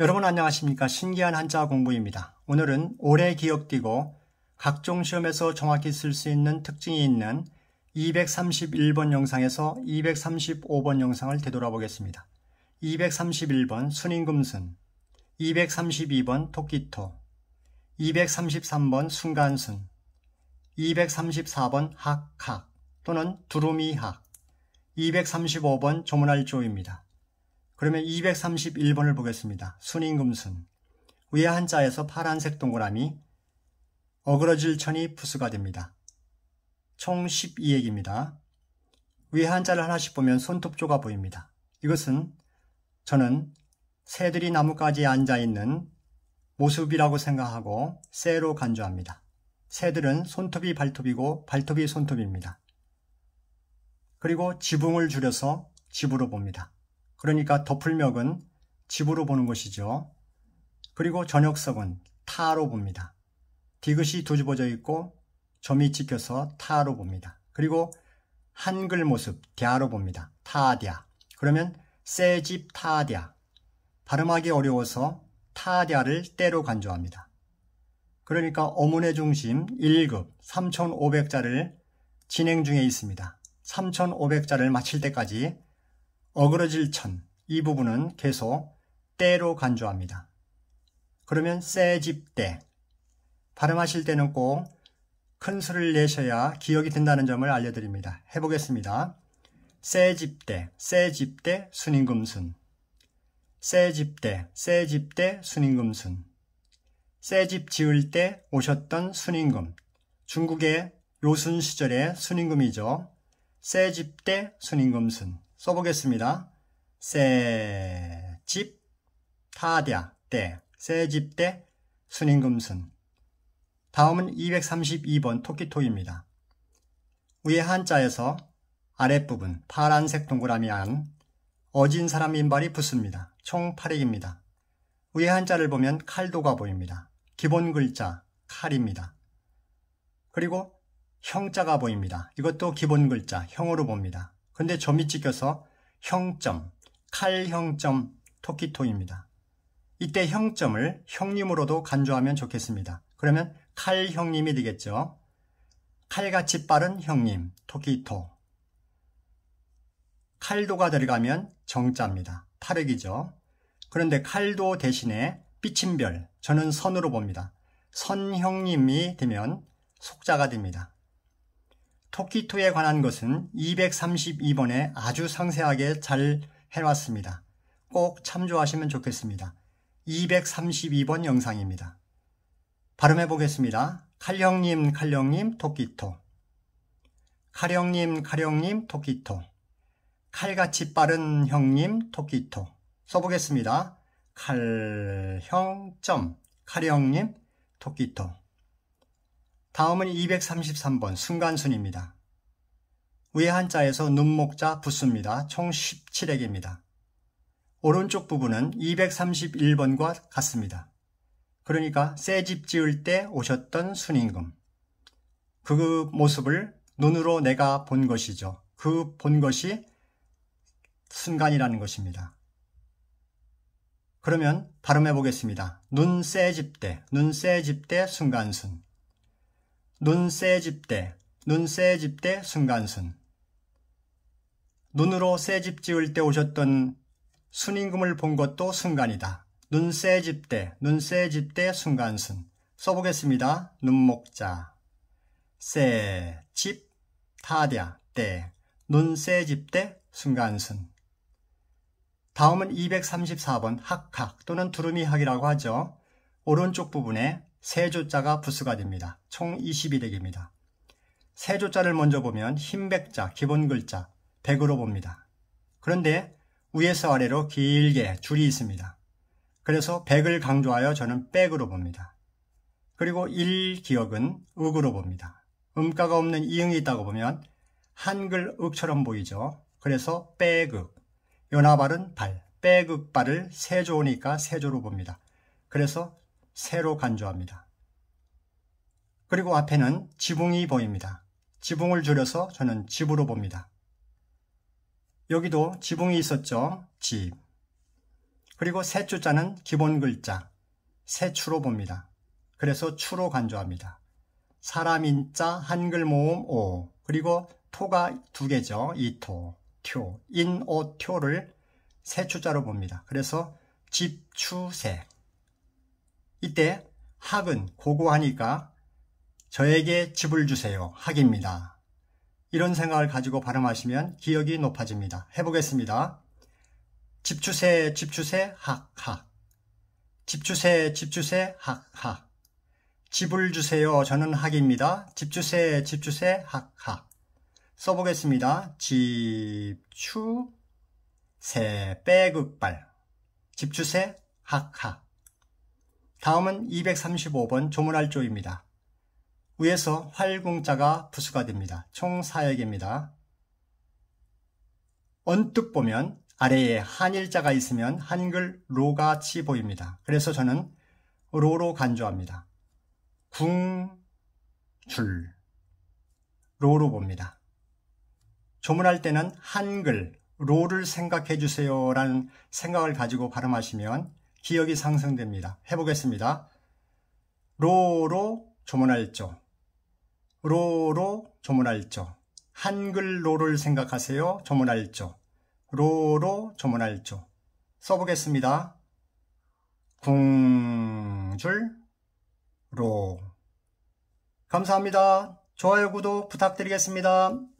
여러분 안녕하십니까 신기한 한자 공부입니다. 오늘은 오래 기억되고 각종 시험에서 정확히 쓸 수 있는 특징이 있는 231번 영상에서 235번 영상을 되돌아보겠습니다. 231번 순인금순 232번 토끼토 233번 순간순 234번 학학 또는 두루미학 235번 조문할조입니다. 그러면 231번을 보겠습니다. 순인금순. 위에 한자에서 파란색 동그라미 어그러질 천이 부수가 됩니다. 총1 2액입니다 위에 한자를 하나씩 보면 손톱조가 보입니다. 이것은 저는 새들이 나뭇가지에 앉아있는 모습이라고 생각하고 새로 간주합니다. 새들은 손톱이 발톱이고 발톱이 손톱입니다. 그리고 지붕을 줄여서 집으로 봅니다. 그러니까 덮을명은 집으로 보는 것이죠. 그리고 저녁석은 타로 봅니다. 디귿이 두집어져 있고 점이 찍혀서 타로 봅니다. 그리고 한글 모습 대아로 봅니다. 타디아. 그러면 새집 타디아. 발음하기 어려워서 타디아를 때로 간주합니다. 그러니까 어문의 중심 1급 3500자를 진행 중에 있습니다. 3500자를 마칠 때까지 어그러질 천, 이 부분은 계속 때로 간주합니다. 그러면 새집때 발음하실 때는 꼭 큰 수를 내셔야 기억이 된다는 점을 알려드립니다. 해보겠습니다. 새집 때, 새집 때, 순임금순 새집 때, 새집 때, 순임금순 새집 지을 때 오셨던 순임금 중국의 요순 시절의 순임금이죠. 새집 때, 순임금순 써보겠습니다. 새집 타디아 때 새집 때순인금순 다음은 232번 토끼토입니다. 위에 한자에서 아랫부분 파란색 동그라미 안 어진 사람 인발이 붙습니다. 총 8액입니다. 위에 한자를 보면 칼도가 보입니다. 기본 글자 칼입니다. 그리고 형자가 보입니다. 이것도 기본 글자 형으로 봅니다. 근데 점이 찍혀서 형점, 칼형점 토끼토입니다. 이때 형점을 형님으로도 간주하면 좋겠습니다. 그러면 칼형님이 되겠죠. 칼같이 빠른 형님, 토끼토. 칼도가 들어가면 정자입니다. 탈력이죠 그런데 칼도 대신에 삐침별 저는 선으로 봅니다. 선형님이 되면 속자가 됩니다. 토끼토에 관한 것은 232번에 아주 상세하게 잘 해놨습니다. 꼭 참조하시면 좋겠습니다. 232번 영상입니다. 발음해 보겠습니다. 칼령님 칼령님 토끼토 칼령님 칼령님 토끼토 칼같이 빠른 형님 토끼토 써보겠습니다. 칼형 점 칼형님 토끼토 다음은 233번 순간순입니다. 위에 한자에서 눈목자 붙습니다. 총 17액입니다. 오른쪽 부분은 231번과 같습니다. 그러니까 새집 지을 때 오셨던 순임금. 그 모습을 눈으로 내가 본 것이죠. 그 본 것이 순간이라는 것입니다. 그러면 발음해 보겠습니다. 눈새집 때, 눈새집때 순간순. 눈새집대눈새집대 순간순. 눈으로 새집 지을 때 오셨던 순임금을 본 것도 순간이다. 눈새집대, 눈새집대 순간순. 써보겠습니다. 눈목자. 새, 집, 타랴, 때. 눈새집대 순간순. 다음은 234번 학학 또는 두루미학이라고 하죠. 오른쪽 부분에 세조자가 부수가 됩니다. 총 22덱입니다. 세조자를 먼저 보면 흰백자, 기본 글자 100으로 봅니다. 그런데 위에서 아래로 길게 줄이 있습니다. 그래서 100을 강조하여 저는 백으로 봅니다. 그리고 1 기억은 읍으로 봅니다. 음가가 없는 이응이 있다고 보면 한글 읍처럼 보이죠. 그래서 빼극, 연화발은 발, 빼극발을 세조니까 세조로 봅니다. 그래서 새로 간주합니다. 그리고 앞에는 지붕이 보입니다. 지붕을 줄여서 저는 집으로 봅니다. 여기도 지붕이 있었죠. 집. 그리고 새 주자는 기본 글자 새 추로 봅니다. 그래서 추로 간주합니다. 사람 인자 한글 모음 오 그리고 토가 두 개죠. 이토, 표, 인, 오, 표 를새 주자로 봅니다. 그래서 집추새 이때 학은 고고하니까 저에게 집을 주세요. 학입니다. 이런 생각을 가지고 발음하시면 기억이 높아집니다. 해보겠습니다. 집 주세, 집 주세, 학, 학. 집 주세, 집 주세, 학, 학. 집을 주세요. 저는 학입니다. 집 주세, 집 주세, 학, 학. 써보겠습니다. 집, 추, 세, 빼극발. 집 주세, 학, 학. 다음은 235번 조문할조입니다. 위에서 활궁자가 부수가 됩니다. 총 4역입니다. 언뜻 보면 아래에 한일자가 있으면 한글 로같이 보입니다. 그래서 저는 로로 간주합니다. 궁, 줄, 로로 봅니다. 조문할 때는 한글, 로를 생각해 주세요라는 생각을 가지고 발음하시면 기억이 상승됩니다. 해보겠습니다. 로로 조문할조 로로 조문할조 한글로를 생각하세요. 조문할조 로로 조문할조 써보겠습니다. 궁줄 로 감사합니다. 좋아요 구독 부탁드리겠습니다.